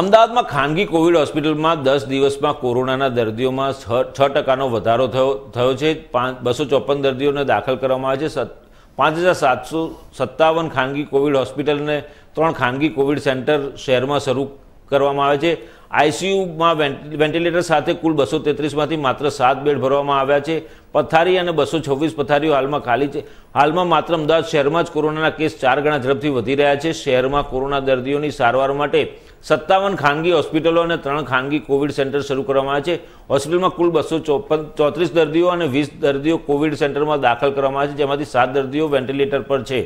અમદાવાદમાં ખાનગી કોવિડ હોસ્પિટલમાં દસ દિવસમાં કોરોનાના દર્દીઓમાં છ ટકાનો વધારો થયો થયો છે પાંચ બસો ચોપન દર્દીઓને દાખલ કરવામાં આવે છે પાંચ હજાર સાતસો સત્તાવન ખાનગી કોવિડ હોસ્પિટલને ત્રણ ખાનગી કોવિડ સેન્ટર શહેરમાં શરૂ કરવામાં આવે છે આઈસીયુમાં વેન્ટિલેટર સાથે કુલ બસો તેત્રીસમાંથી માત્ર સાત બેડ ભરવામાં આવ્યા છે પથારી અને બસો છવ્વીસ પથારીઓ હાલમાં ખાલી છે હાલમાં માત્ર અમદાવાદ શહેરમાં જ કોરોનાના કેસ ચાર ગણા ઝડપથી વધી રહ્યા છે શહેરમાં કોરોના દર્દીઓની સારવાર માટે સત્તાવન ખાનગી હોસ્પિટલો અને ત્રણ ખાનગી કોવિડ સેન્ટર શરૂ કરવામાં આવ્યા છે હોસ્પિટલમાં કુલ બસો ચોપન ચોત્રીસ દર્દીઓ અને વીસ દર્દીઓ કોવિડ સેન્ટરમાં દાખલ કરવામાં આવ્યા છે જેમાંથી સાત દર્દીઓ વેન્ટિલેટર પર છે